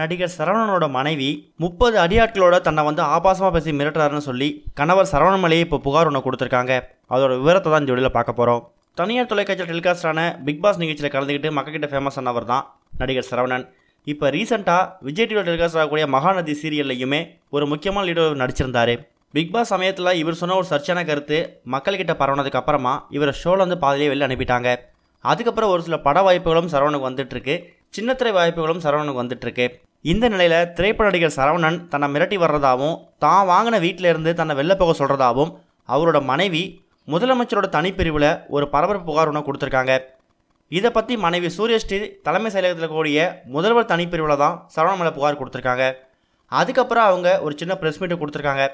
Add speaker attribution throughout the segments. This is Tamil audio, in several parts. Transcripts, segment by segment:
Speaker 1: நடிகர் சரவணனோட மனைவி முப்பது அடியாட்களோட தன்னை வந்து ஆபாசமாக பேசி மிரட்டுறாருன்னு சொல்லி கணவர் சரவணன் மலையை இப்போ புகார் ஒன்று கொடுத்துருக்காங்க அதோட விவரத்தை தான் இந்த வீடியோவில் பார்க்க போகிறோம் தனியார் தொலைக்காட்சியில் டெலிகாஸ்டான பிக் பாஸ் நிகழ்ச்சியில் கலந்துக்கிட்டு மக்கள்கிட்ட ஃபேமஸ் ஆனவர் தான் நடிகர் சரவணன் இப்போ ரீசெண்டாக விஜய் டிவியில் டெலிகாஸ்ட் ஆகக்கூடிய மகாநதி சீரியல்லையுமே ஒரு முக்கியமான லீடர் நடிச்சிருந்தார் பிக் பாஸ் சமயத்தில் இவர் சொன்ன ஒரு சர்ச்சையான கருத்து மக்கள்கிட்ட பரவனதுக்கு அப்புறமா இவரை ஷோவில் வந்து பாதிலே வெளில அனுப்பிட்டாங்க அதுக்கப்புறம் ஒரு சில பட வாய்ப்புகளும் சரவணுக்கு வந்துட்டுருக்கு சின்னத்திரை வாய்ப்புகளும் சரவணனுக்கு வந்துட்டுருக்கு இந்த நிலையில் திரைப்பட நடிகர் சரவணன் தன்னை மிரட்டி வர்றதாகவும் தான் வாங்கின வீட்டிலேருந்து தன்னை வெளில போக சொல்கிறதாகவும் அவரோட மனைவி முதலமைச்சரோட தனிப்பிரிவில் ஒரு பரபரப்பு புகார் ஒன்று கொடுத்துருக்காங்க இதை பற்றி மனைவி சூரியஸ்ரீ தலைமை செயலகத்தில் கூடிய முதல்வர் தனிப்பிரிவில் தான் சரவண மேலே புகார் கொடுத்துருக்காங்க அதுக்கப்புறம் அவங்க ஒரு சின்ன ப்ரெஸ் மீட்டு கொடுத்துருக்காங்க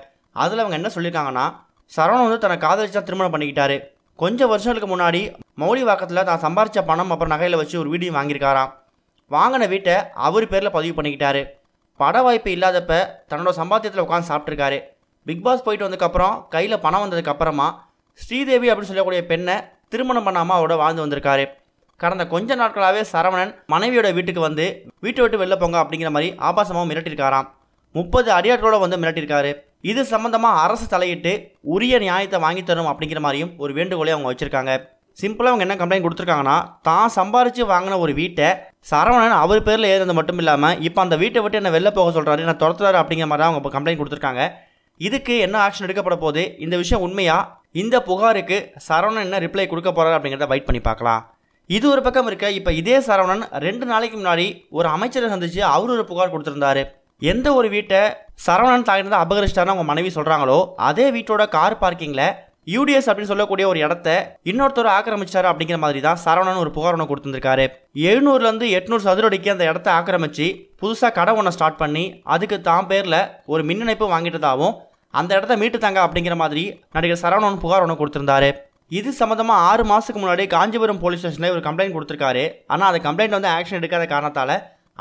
Speaker 1: அதில் அவங்க என்ன சொல்லியிருக்காங்கன்னா சரவணன் வந்து தன்னை காதலிச்சு தான் திருமணம் பண்ணிக்கிட்டாரு கொஞ்சம் வருஷங்களுக்கு முன்னாடி மௌலி வாக்கத்தில் தான் சம்பாரித்த பணம் அப்புறம் நகையில் வச்சு ஒரு வீடியோ வாங்கியிருக்காராம் வாங்கின வீட்டை அவர் பேரில் பதிவு பண்ணிக்கிட்டாரு பட வாய்ப்பு இல்லாதப்ப தன்னோட சம்பாத்தியத்தில் உட்காந்து சாப்பிட்ருக்காரு பிக் பாஸ் போயிட்டு வந்ததுக்கப்புறம் கையில் பணம் வந்ததுக்கப்புறமா ஸ்ரீதேவி அப்படின்னு சொல்லக்கூடிய பெண்ணை திருமணம் பண்ணாமல் அவரோட வாழ்ந்து வந்திருக்காரு கடந்த கொஞ்ச நாட்களாகவே சரவணன் மனைவியோட வீட்டுக்கு வந்து வீட்டை விட்டு வெளில போங்க அப்படிங்கிற மாதிரி ஆபாசமாக மிரட்டியிருக்காராம் முப்பது அடியாட்களோட வந்து மிரட்டியிருக்காரு இது சம்மந்தமாக அரசு தலையிட்டு உரிய நியாயத்தை வாங்கி தரும் அப்படிங்கிற மாதிரியும் ஒரு வேண்டுகோளை அவங்க வச்சுருக்காங்க சிம்பிளாக அவங்க என்ன கம்ப்ளைண்ட் கொடுத்துருக்காங்கன்னா தான் சம்பாரித்து வாங்கின ஒரு வீட்டை சரவணன் அவர் பேரில் ஏறினது மட்டும் இல்லாமல் இப்போ அந்த வீட்டை விட்டு என்ன வெளில போக சொல்கிறாரு என்ன துரத்துறாரு அப்படிங்கிற மாதிரி தான் அவங்க இப்போ கம்ப்ளைண்ட் கொடுத்துருக்காங்க இதுக்கு என்ன ஆக்ஷன் எடுக்கப்பட போகுது இந்த விஷயம் உண்மையாக இந்த புகாருக்கு சரவணன் என்ன ரிப்ளை கொடுக்க போகிறாரு அப்படிங்கிறத வெயிட் பண்ணி பார்க்கலாம் இது ஒரு பக்கம் இருக்க இப்போ இதே சரவணன் ரெண்டு நாளைக்கு முன்னாடி ஒரு அமைச்சரை சந்தித்து அவர் ஒரு புகார் கொடுத்துருந்தாரு எந்த ஒரு வீட்டை சரவணன் தாக்கினதை அபகரிச்சிட்டாருன்னு அவங்க மனைவி சொல்கிறாங்களோ அதே வீட்டோட கார் பார்க்கிங்கில் யூடிஎஸ் அப்படின்னு சொல்லக்கூடிய ஒரு இடத்த இன்னொருத்தர் ஆக்கிரமிச்சாரு அப்படிங்கிற மாதிரி தான் சரவணன் ஒரு புகார் ஒன்று கொடுத்துருக்காரு எழுநூறுலேருந்து எட்நூறு சதுரடிக்கு அந்த இடத்த ஆக்கிரமிச்சு புதுசாக கடை ஒன்று ஸ்டார்ட் பண்ணி அதுக்கு தான் பேரில் ஒரு மின் இணைப்பு வாங்கிட்டதாகவும் அந்த இடத்த மீட்டு தாங்க அப்படிங்கிற மாதிரி நடிகர் சரவணன் புகார் ஒன்று கொடுத்துருந்தாரு இது சம்மந்தமாக ஆறு மாதத்துக்கு முன்னாடி காஞ்சிபுரம் போலீஸ் ஸ்டேஷனில் ஒரு கம்ப்ளைண்ட் கொடுத்துருக்காரு ஆனால் அந்த கம்ப்ளைண்ட் வந்து ஆக்ஷன் எடுக்காத காரணத்தால்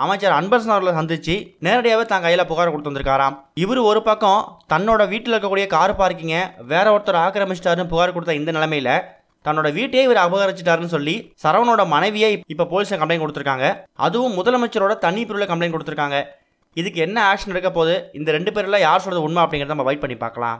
Speaker 1: அமைச்சர் அன்பரசன் அவர்களை சந்திச்சு நேரடியாகவே தான் கையில் புகார் கொடுத்து வந்திருக்காராம் இவர் ஒரு பக்கம் தன்னோட வீட்டில் இருக்கக்கூடிய கார் பார்க்கிங்கை வேற ஒருத்தர் ஆக்கிரமிச்சிட்டாருன்னு புகார் கொடுத்த இந்த நிலைமையில தன்னோட வீட்டையே இவர் அபகரிச்சிட்டாருன்னு சொல்லி சரவணோட மனைவியை இப்போ போலீஸ் கம்ப்ளைண்ட் கொடுத்துருக்காங்க அதுவும் முதலமைச்சரோட தண்ணி பிரிவில் கம்ப்ளைண்ட் கொடுத்துருக்காங்க இதுக்கு என்ன ஆக்ஷன் எடுக்க போகுது இந்த ரெண்டு பேரில் யார் சொல்கிறது உண்மை அப்படிங்கிறத நம்ம வெயிட் பண்ணி பார்க்கலாம்